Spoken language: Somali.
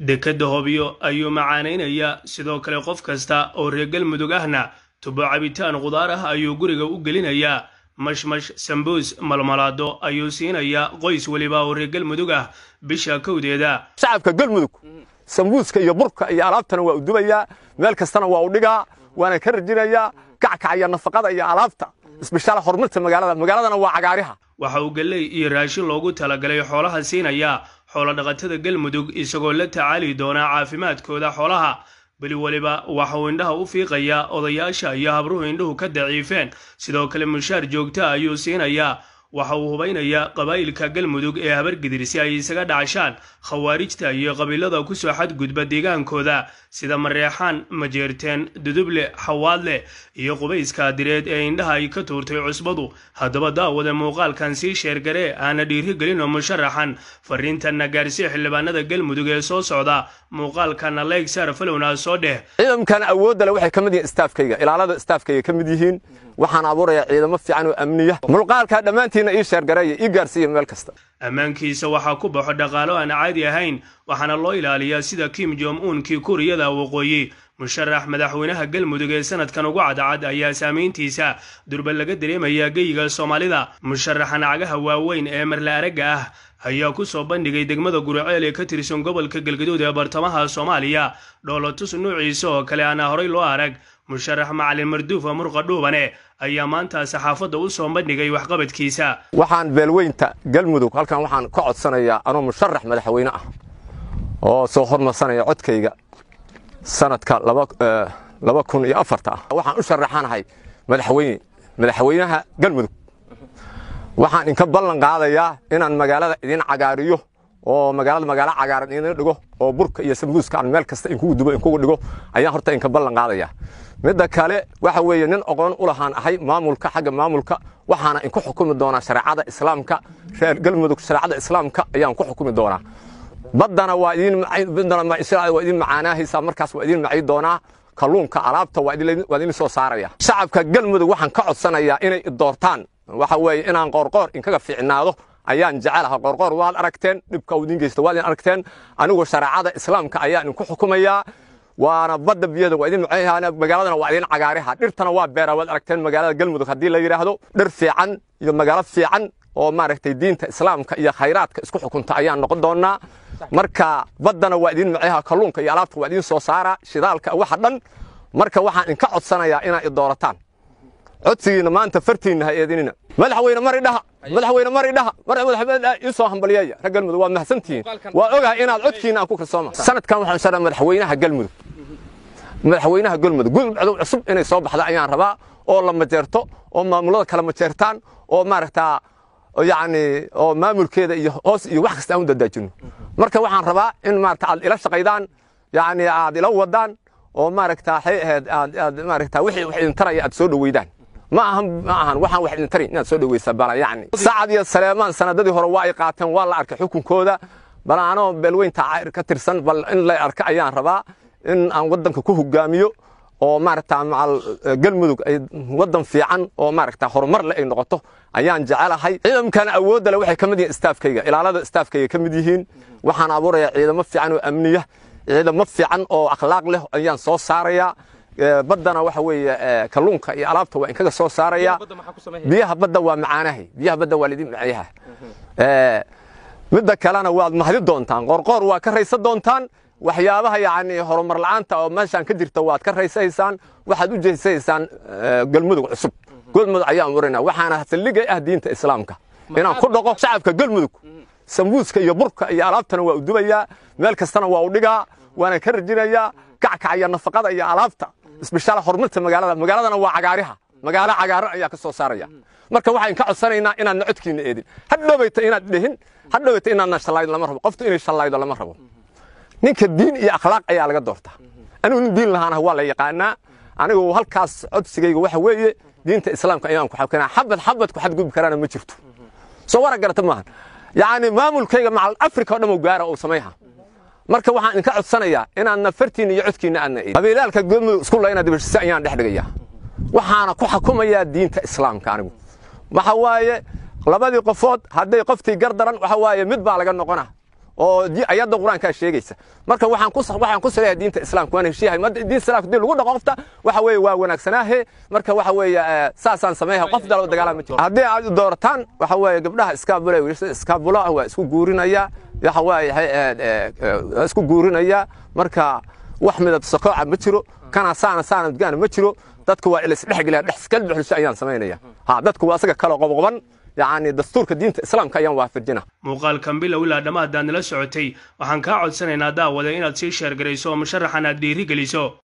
dekedda hobyo ayuu macaanaynayaa sidoo kale qof kasta oo reer galmudug ahna tubo cabitaan khudaar ah ayuu guriga u gelinayaa mashmash sambuus malmalaado ayuu siinayaa qoys weliba oo reer galmudug ah bisha kowdeeda shacabka galmudug sambuuska iyo burka iyo alaabtana waa u dubayaa meel kastana waa u dhigaa waana ka rajinayaa kackacaya nafaqada iyo alaabta isbishaal horumarta magaalada magaaladana waa cagaariha waxa uu galley iyo raashin loogu talagalay xoolaha siinayaa dhaqatada galmudug isagoo la tacaali doona caafimaadkooda xoolaha beli weliba waxa uu indhaha u fiiqayaa odayaasha iyo habruhu indhuhu ka daciifeen sidoo kale mushaar joogta ah ayuu siinayaa waxa uu hubaynayaa qabaa'ilka galmudug ee habargidir si ay isaga dhacshaan khawaarijta iyo qabiilada ku soo xadgudba deegaankooda sida mareexaan majeerteen duduble xawaadle iyo qubayska direed ee indhaha ay ka tuurtay cusbadu haddaba daawada muuqaalkan sii sheergaree aana dhiirigelin oo musharaxan fariintanna gaarsii xildhibaanada galmudug ee soo socda muuqaalkana layg saar falowna soo dheh ciidankan awooddale waxay ka mid yihiin istaafkayga ilaalada istaafkayga ka mid yihiin waxaan abuurayaa ciidamo fiican oo amniya muuqaalkaa dhammaantiina ii sheergareeya ii gaarsiiya meel kasta ammaankiisa waxaa ku baxo dhaqaalo aan caadi ahayn waxaana loo ilaaliyaa sida kim jong unkii kuuriyada waqooyi musharax madaxweynaha galmudug ee sanadkan ugu cadcad ayaa saamayntiisa durba laga dareemayaa geyiga soomaalida musharaxa nacagaha waaweyn ee marla aragga ah ayaa ku soo bandhigay degmada guriceel ee ka tirsan gobolka galgaduud ee bartamaha soomaaliya dhoolotus nuuciisa oo kale aanaa horey loo arag musharax macalin marduufa murqa dhuubane ayaa maanta saxaafadda u soo bandhigay waxqabadkiisa waxaan beelweynta galmudug halkan waxaan ka codsanayaa anoo musharax madaxweyne ah oo soo hormarsanaya codkayga sanadka laba eh, kun iyo afarta ah waxaan u sharaxanahay madaxweyne madaxweynaha galmudug waxaan inka ballan qaadayaa inaan magaalada idin cagaariyo oo magaalada magaalo cagaaran idin dhigo oo burka iyo sambuuska aan meel kasta inkugu dubo inkugu dhigo ayaan horta idinka ballan qaadayaa midda kale waxa weeye nin oqoon u lahaan ahay maamulka xagga maamulka waxaana idinku xukumi doonaa shareecada islaamka reer galmudug shareecada islaamka ayaan ku xukumi doonaa baddana waa idin macaanaahaysaa markaas waa idin maci doonaa kalluunka alaabta waa idin soo saaraya shacabka galmudug waxaan ka codsanayaa inay doortaan waxa weeye inaan qoorqoor inkaga fiicnaado ayaan jecelaha qoorqoor waad aragteen dhibka idin geysta waad idin aragteen anigu shareecada islaamka ayaa idinku xukumayaa waana badda biyada waa idin mucayahana magaaladana waa idin cagaariha dhirtana waa beera waad aragteen magaalada galmudug haddii la yidhaahdo dhir fiican iyo magaalo fiican oo maaragtay diinta islaamka iyo khayraadka isku xukunta ayaan noqon doonaa marka baddana waa idin mucyaha kalluunka iyo alaabta waa idin soo saara shidaalka waxa dhan marka waxaan inka codsanayaa inaa i codsigiina maanta fartiinna ha eedinina madaxweyne mar idhaha madaxweyne mar idhaha mar madaxweyne isoo hambalyeeya rag galmudug waa mahadsantihiin waa ogahay inaad codkiinna aan ku kalsooma sanadkan waxaan sheegnaa madaxweynaha galmudug madaxweynaha galmudug gudubcdow cusub inay soo baxda ayaan rabaa oo la majeerto oo maamulada kala majeertaan oo maaragtaa yacni oo maamulkeeda iyo hoos iyo wax kasta aan u dadaajino marka waxaan rabaa in maarata aad ila shaqaydaan yacni aad ila wadaan oo maaragtaa aad maaragtaa wixii wax idin aad soo dhoweydaan ma maahan iyo saleemaan sanadadii hore waa ay qaateen waa la arkay xukunkooda bal anoo beelweynta caayir ka in la arka ayaan rabaa in aan waddanka ku hogaamiyo oo maaragta macal eh, galmudug oo horumar le ay ayaan jecelahay ciidankana awoodda le waxay ka mid yihiin istaafkayga oo amniya ciidamo fiican oo akhlaaq leh ayaan soo saarayaa Eh, baddana waxa weeye eh, kalluunka iyo alaabta waa inkaga soo saaraya biyaha badda waa macaanaha biyaha badda waa lidin macyaha eh, midda kalena waad mahdi doontaan qorqoor waa ka raysan doontaan waxyaabaha yacni horumar la'aanta oo meeshaan ka jirta waad ka raysaysaan waxaad u jeesanaysaan galmudug cusub galmudug ayaan warinaa waxaana saldhigay ah diinta islaamka inaan ku dhaqo shacabka galmudug sambuuska iyo burka iyo alaabtana waa u dubayaa meel kastana waa u dhigaa waana ka rajinayaa kackaca nafaqada iyo alaabta sbeshaal horumarta magaalada magaaladana waa cagaariha magaalo cagaaro ayaa ka soo saaraya marka waxaan ka codsanaynaa inaadna codkiina eedin hadhowayta inaad dhehin hadhowayta inaadna shallaaydo lama rabo qoftu inay shallaaydo lama rabo ninka diin iyo akhlaaq ayaa laga doortaa anigu nin diin lahaana waa la yaqaanaa anigu halkaas codsigayga waxa weeye diinta islaamka ayaan ku xabkanaa xabad xabad ku xadgudbi karaana ma jirto soo wara garata maahan yacni maamulkayga macal afrika oo dhan u gaara uu samayha marka waxaan idinka codsanayaa inaadna fartiinna iyo codkiinna aadna idin habeelaalka gomu isku layna dibashisa ayaan dhex dhigayaa waxaana ku xukumayaa diinta islaamka anigu waxa waaye labadii qofood hadday qoftii gardaran daran waxa waaye mid baa laga noqona oo ayada quraankaa sheegaysa marka waxaan ku saleeya diinta islaamka waan heshiyahay diinta islaamka dib lagu dhaqo qofta waxa weeye waa wanaagsanaahe marka waxa weeye eh, saasaan sameeyaha qof dalo dagaala jiro haddii aad doorataan waxa weeye gabdhaha iskaabula wiilasha iskaabula ah, waa isku guurinaya waxa waaye eh, eh, isku guurinaya marka wax midab sakooca ma jiro kana saana saana midgaana ma jiro dadku waa ilisdhexgeliya dhex iska dhuxlisho ayaan samaynaya ha dadku waa isaga kale qobqoban yani dastuurka diinta islaamka ayaan waafajina muuqaalkan bilow ilaa dhammaad aad nala socotay waxaan kaa codsanaynaa daawada inaad sii sheergarayso oo musharaxan aad dhiiri geliso